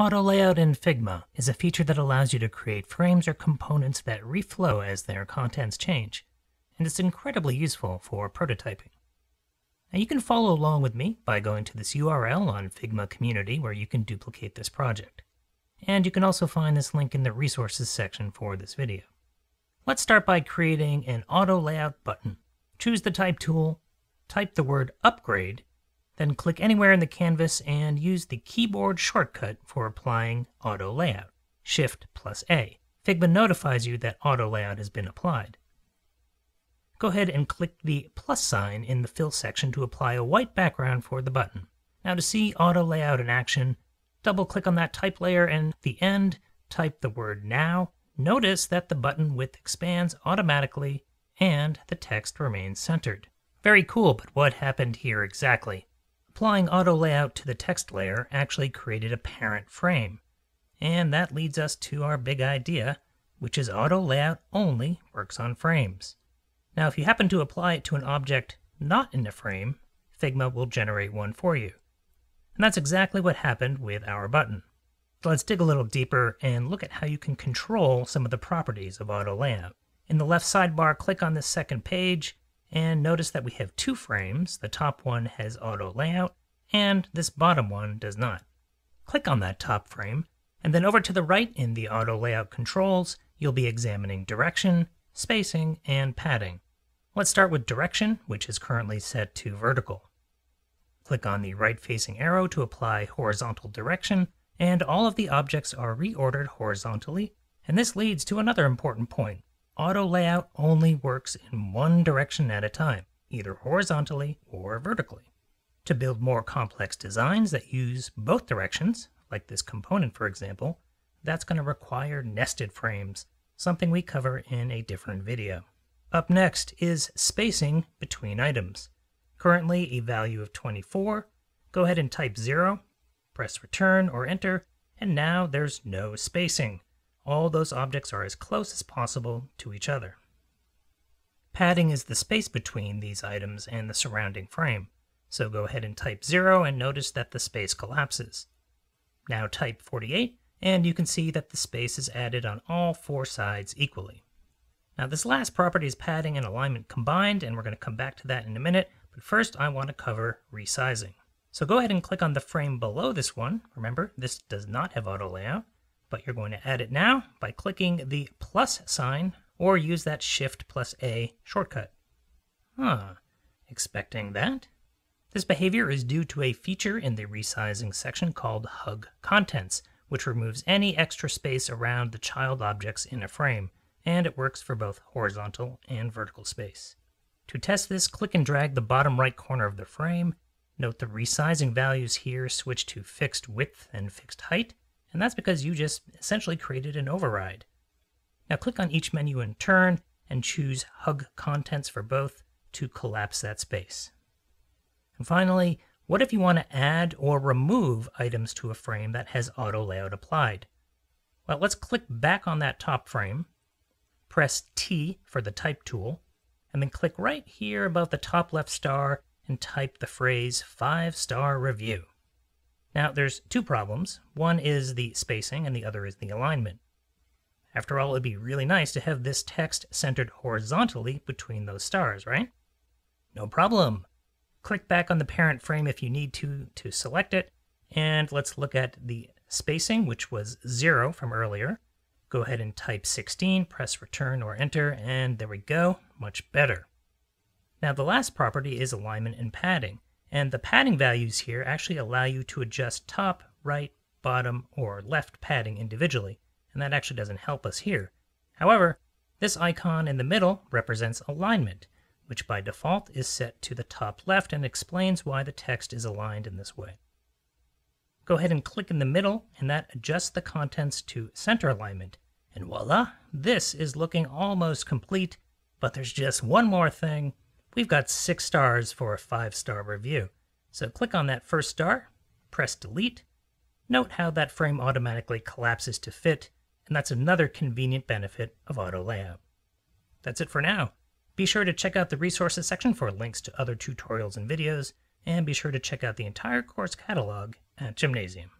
Auto layout in Figma is a feature that allows you to create frames or components that reflow as their contents change, and it's incredibly useful for prototyping. Now you can follow along with me by going to this URL on Figma Community where you can duplicate this project. And you can also find this link in the resources section for this video. Let's start by creating an auto layout button. Choose the type tool, type the word upgrade then click anywhere in the canvas and use the keyboard shortcut for applying Auto Layout, Shift plus A. Figma notifies you that Auto Layout has been applied. Go ahead and click the plus sign in the fill section to apply a white background for the button. Now to see Auto Layout in action, double click on that type layer and at the end, type the word now. Notice that the button width expands automatically and the text remains centered. Very cool, but what happened here exactly? Applying auto layout to the text layer actually created a parent frame. And that leads us to our big idea, which is auto layout only works on frames. Now, if you happen to apply it to an object not in a frame, Figma will generate one for you. And that's exactly what happened with our button. So let's dig a little deeper and look at how you can control some of the properties of auto layout. In the left sidebar, click on this second page and notice that we have two frames. The top one has auto layout and this bottom one does not. Click on that top frame, and then over to the right in the Auto Layout Controls, you'll be examining direction, spacing, and padding. Let's start with direction, which is currently set to vertical. Click on the right-facing arrow to apply horizontal direction, and all of the objects are reordered horizontally, and this leads to another important point. Auto layout only works in one direction at a time, either horizontally or vertically to build more complex designs that use both directions, like this component for example, that's going to require nested frames, something we cover in a different video. Up next is spacing between items. Currently a value of 24, go ahead and type 0, press return or enter, and now there's no spacing. All those objects are as close as possible to each other. Padding is the space between these items and the surrounding frame. So go ahead and type 0 and notice that the space collapses. Now type 48 and you can see that the space is added on all four sides equally. Now this last property is padding and alignment combined and we're going to come back to that in a minute, but first I want to cover resizing. So go ahead and click on the frame below this one. Remember, this does not have auto layout, but you're going to add it now by clicking the plus sign or use that shift plus A shortcut. Huh, expecting that. This behavior is due to a feature in the resizing section called hug contents, which removes any extra space around the child objects in a frame, and it works for both horizontal and vertical space. To test this, click and drag the bottom right corner of the frame. Note the resizing values here switch to fixed width and fixed height, and that's because you just essentially created an override. Now click on each menu in turn and choose Hug Contents for both to collapse that space. And finally, what if you want to add or remove items to a frame that has auto layout applied? Well, let's click back on that top frame, press T for the type tool, and then click right here above the top left star and type the phrase five star review. Now there's two problems. One is the spacing and the other is the alignment. After all, it'd be really nice to have this text centered horizontally between those stars, right? No problem. Click back on the parent frame if you need to to select it. And let's look at the spacing, which was zero from earlier. Go ahead and type 16, press return or enter, and there we go, much better. Now the last property is alignment and padding. And the padding values here actually allow you to adjust top, right, bottom, or left padding individually, and that actually doesn't help us here. However, this icon in the middle represents alignment, which by default is set to the top left and explains why the text is aligned in this way. Go ahead and click in the middle, and that adjusts the contents to center alignment. And voila, this is looking almost complete, but there's just one more thing. We've got six stars for a five star review. So click on that first star, press delete. Note how that frame automatically collapses to fit, and that's another convenient benefit of auto layout. That's it for now. Be sure to check out the resources section for links to other tutorials and videos, and be sure to check out the entire course catalog at Gymnasium.